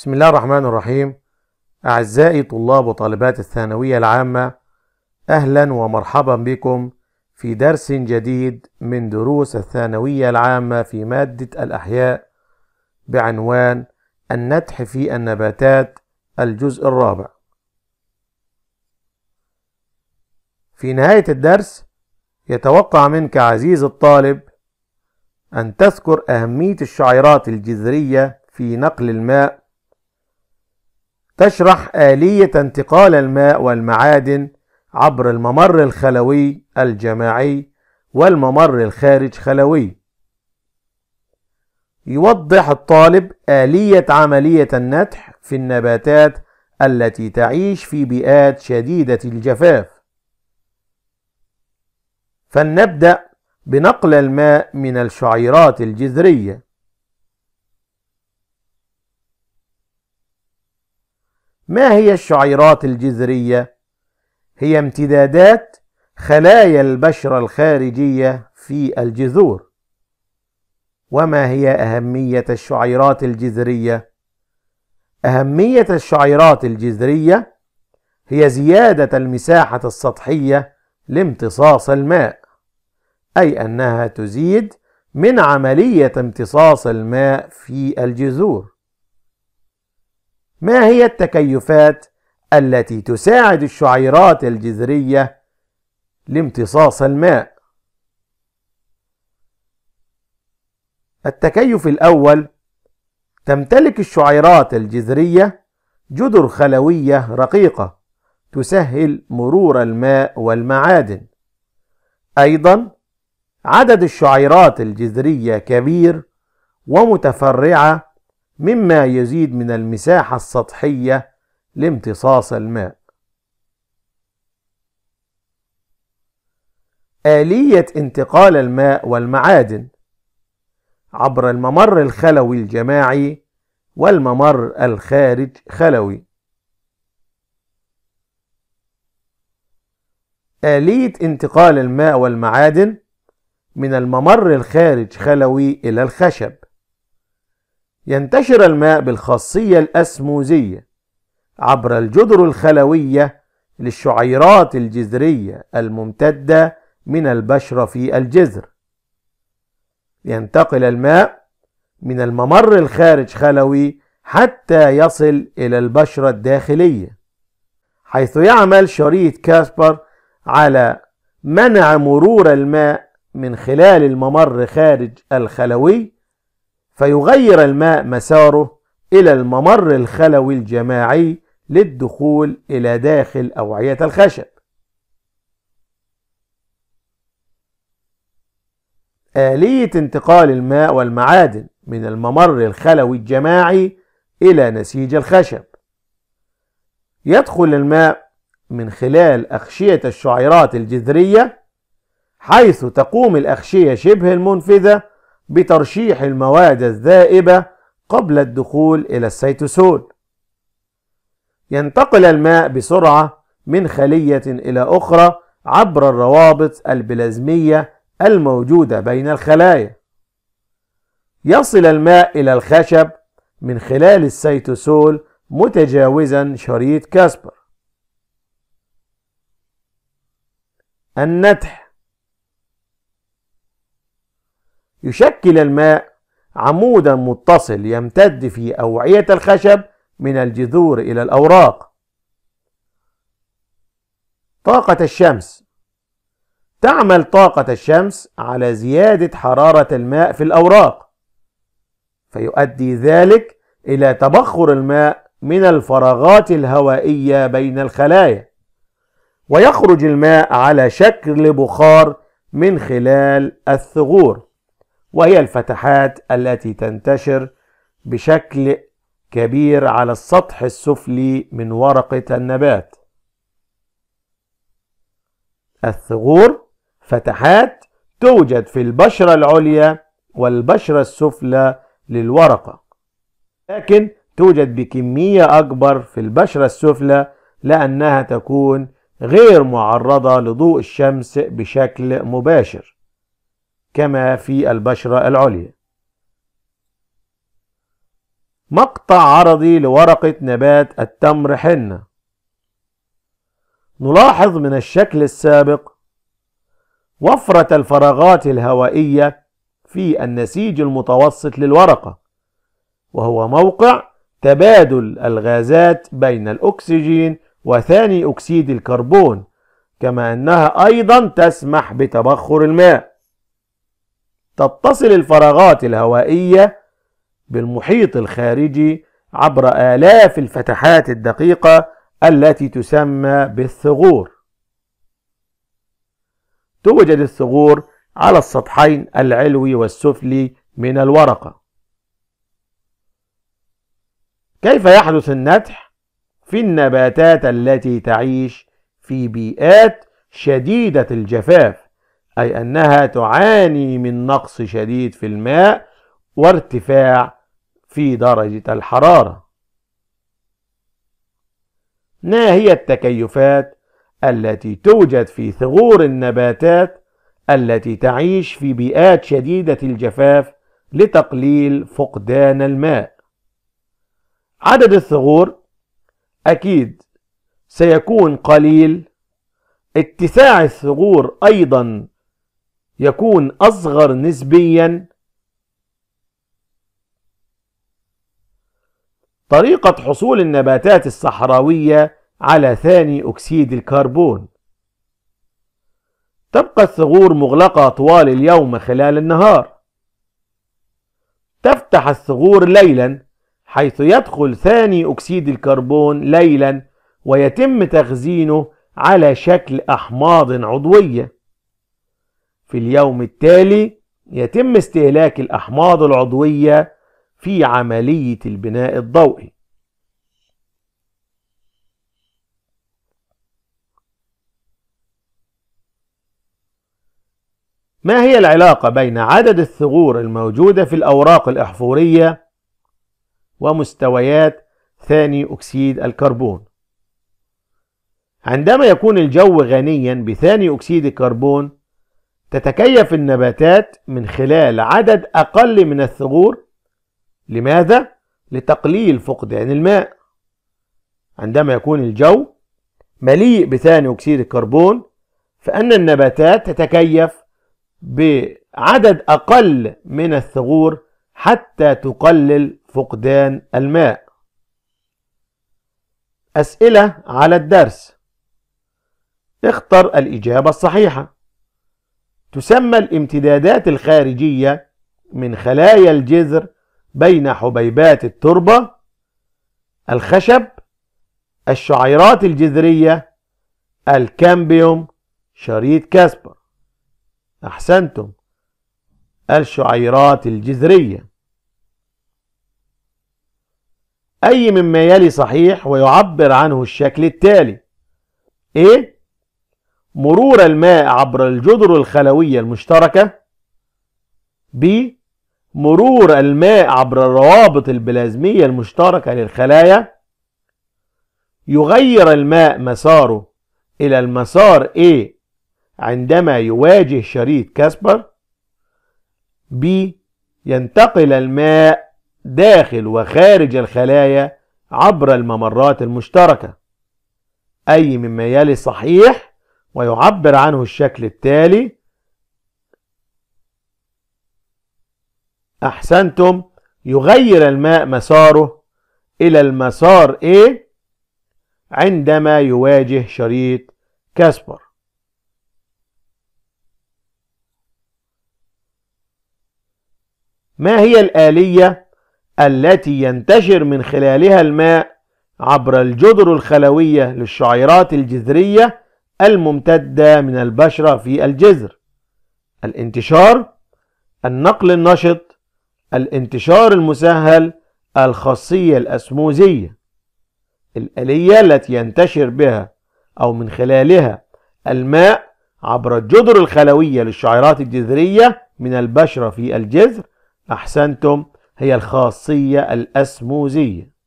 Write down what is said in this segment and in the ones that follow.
بسم الله الرحمن الرحيم أعزائي طلاب وطالبات الثانوية العامة أهلا ومرحبا بكم في درس جديد من دروس الثانوية العامة في مادة الأحياء بعنوان النتح في النباتات الجزء الرابع في نهاية الدرس يتوقع منك عزيز الطالب أن تذكر أهمية الشعيرات الجذرية في نقل الماء تشرح آلية انتقال الماء والمعادن عبر الممر الخلوي الجماعي والممر الخارج خلوي يوضح الطالب آلية عملية النتح في النباتات التي تعيش في بيئات شديدة الجفاف فلنبدأ بنقل الماء من الشعيرات الجذرية ما هي الشعيرات الجذرية؟ هي امتدادات خلايا البشرة الخارجية في الجذور. وما هي أهمية الشعيرات الجذرية؟ أهمية الشعيرات الجذرية هي زيادة المساحة السطحية لامتصاص الماء، أي أنها تزيد من عملية امتصاص الماء في الجذور. ما هي التكيفات التي تساعد الشعيرات الجذرية لامتصاص الماء؟ التكيف الأول تمتلك الشعيرات الجذرية جدر خلوية رقيقة تسهل مرور الماء والمعادن أيضا عدد الشعيرات الجذرية كبير ومتفرعة مما يزيد من المساحة السطحية لامتصاص الماء آلية انتقال الماء والمعادن عبر الممر الخلوي الجماعي والممر الخارج خلوي آلية انتقال الماء والمعادن من الممر الخارج خلوي إلى الخشب ينتشر الماء بالخاصية الأسموزية عبر الجدر الخلوية للشعيرات الجذرية الممتدة من البشرة في الجذر ينتقل الماء من الممر الخارج خلوي حتى يصل إلى البشرة الداخلية حيث يعمل شريط كاسبر على منع مرور الماء من خلال الممر خارج الخلوي فيغير الماء مساره إلى الممر الخلوي الجماعي للدخول إلى داخل أوعية الخشب. آلية انتقال الماء والمعادن من الممر الخلوي الجماعي إلى نسيج الخشب. يدخل الماء من خلال أغشية الشعيرات الجذرية حيث تقوم الأغشية شبه المنفذة بترشيح المواد الذائبة قبل الدخول إلى السيتوسول ينتقل الماء بسرعة من خلية إلى أخرى عبر الروابط البلازمية الموجودة بين الخلايا يصل الماء إلى الخشب من خلال السيتوسول متجاوزا شريط كاسبر النتح يشكل الماء عمودا متصل يمتد في أوعية الخشب من الجذور إلى الأوراق طاقة الشمس تعمل طاقة الشمس على زيادة حرارة الماء في الأوراق فيؤدي ذلك إلى تبخر الماء من الفراغات الهوائية بين الخلايا ويخرج الماء على شكل بخار من خلال الثغور وهي الفتحات التي تنتشر بشكل كبير على السطح السفلي من ورقة النبات الثغور فتحات توجد في البشرة العليا والبشرة السفلى للورقة لكن توجد بكمية أكبر في البشرة السفلى لأنها تكون غير معرضة لضوء الشمس بشكل مباشر كما في البشرة العليا مقطع عرضي لورقة نبات التمر حنة نلاحظ من الشكل السابق وفرة الفراغات الهوائية في النسيج المتوسط للورقة وهو موقع تبادل الغازات بين الأكسجين وثاني أكسيد الكربون كما أنها أيضا تسمح بتبخر الماء تتصل الفراغات الهوائية بالمحيط الخارجي عبر آلاف الفتحات الدقيقة التي تسمى بالثغور توجد الثغور على السطحين العلوي والسفلي من الورقة كيف يحدث النتح في النباتات التي تعيش في بيئات شديدة الجفاف أي أنها تعاني من نقص شديد في الماء وارتفاع في درجة الحرارة ما هي التكيفات التي توجد في ثغور النباتات التي تعيش في بيئات شديدة الجفاف لتقليل فقدان الماء عدد الثغور أكيد سيكون قليل اتساع الثغور أيضا يكون أصغر نسبيا طريقة حصول النباتات الصحراوية على ثاني أكسيد الكربون تبقى الثغور مغلقة طوال اليوم خلال النهار تفتح الثغور ليلا حيث يدخل ثاني أكسيد الكربون ليلا ويتم تخزينه على شكل أحماض عضوية في اليوم التالي يتم استهلاك الأحماض العضوية في عملية البناء الضوئي ما هي العلاقة بين عدد الثغور الموجودة في الأوراق الأحفورية ومستويات ثاني أكسيد الكربون؟ عندما يكون الجو غنيا بثاني أكسيد الكربون تتكيف النباتات من خلال عدد أقل من الثغور لماذا؟ لتقليل فقدان الماء عندما يكون الجو مليء بثاني أكسيد الكربون فأن النباتات تتكيف بعدد أقل من الثغور حتى تقلل فقدان الماء أسئلة على الدرس اختر الإجابة الصحيحة تسمى الامتدادات الخارجية من خلايا الجذر بين حبيبات التربة الخشب الشعيرات الجذرية الكامبيوم شريط كاسبر أحسنتم الشعيرات الجذرية أي مما يلي صحيح ويعبر عنه الشكل التالي إيه مرور الماء عبر الجدر الخلوية المشتركة ب مرور الماء عبر الروابط البلازمية المشتركة للخلايا يغير الماء مساره إلى المسار A عندما يواجه شريط كاسبر ب ينتقل الماء داخل وخارج الخلايا عبر الممرات المشتركة أي مما يلي صحيح ويعبر عنه الشكل التالي أحسنتم يغير الماء مساره إلى المسار A عندما يواجه شريط كاسبر ما هي الآلية التي ينتشر من خلالها الماء عبر الجدر الخلوية للشعيرات الجذرية الممتدة من البشرة في الجذر الانتشار النقل النشط الانتشار المسهل الخاصية الأسموزية الآلية التي ينتشر بها أو من خلالها الماء عبر الجدر الخلوية للشعيرات الجذرية من البشرة في الجذر أحسنتم هي الخاصية الأسموزية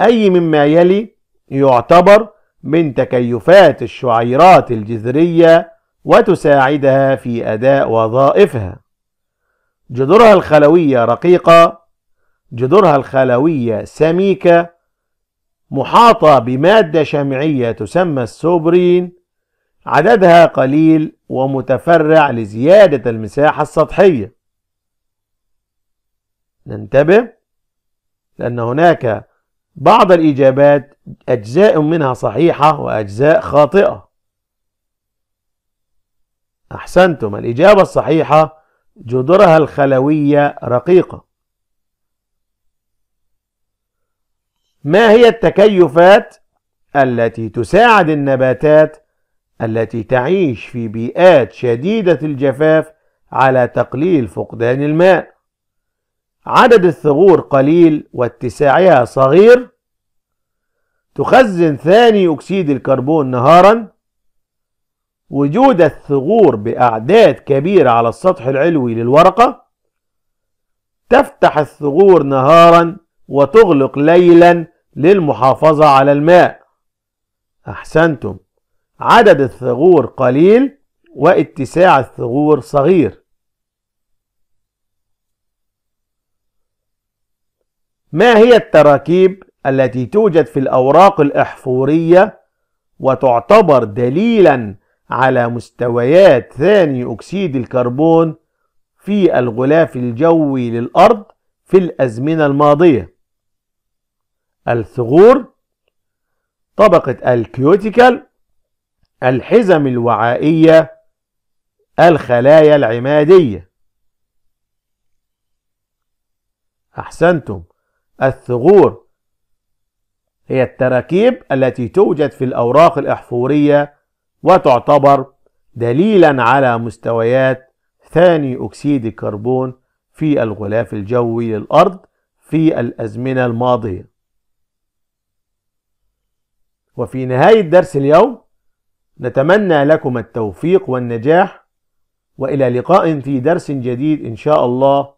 أي مما يلي يعتبر من تكيفات الشعيرات الجذرية وتساعدها في أداء وظائفها جذورها الخلوية رقيقة جذورها الخلوية سميكة محاطة بمادة شمعية تسمى السوبرين عددها قليل ومتفرع لزيادة المساحة السطحية ننتبه لأن هناك بعض الإجابات أجزاء منها صحيحة وأجزاء خاطئة أحسنتم الإجابة الصحيحة جدرها الخلوية رقيقة ما هي التكيفات التي تساعد النباتات التي تعيش في بيئات شديدة الجفاف على تقليل فقدان الماء عدد الثغور قليل واتساعها صغير تخزن ثاني أكسيد الكربون نهارا وجود الثغور بأعداد كبيرة على السطح العلوي للورقة تفتح الثغور نهارا وتغلق ليلا للمحافظة على الماء أحسنتم عدد الثغور قليل واتساع الثغور صغير ما هي التراكيب التي توجد في الأوراق الإحفورية وتعتبر دليلا على مستويات ثاني أكسيد الكربون في الغلاف الجوي للأرض في الأزمنة الماضية الثغور طبقة الكيوتيكال الحزم الوعائية الخلايا العمادية أحسنتم الثغور هي التراكيب التي توجد في الأوراق الأحفورية وتعتبر دليلا على مستويات ثاني أكسيد الكربون في الغلاف الجوي للأرض في الأزمنة الماضية وفي نهاية درس اليوم نتمنى لكم التوفيق والنجاح وإلى لقاء في درس جديد إن شاء الله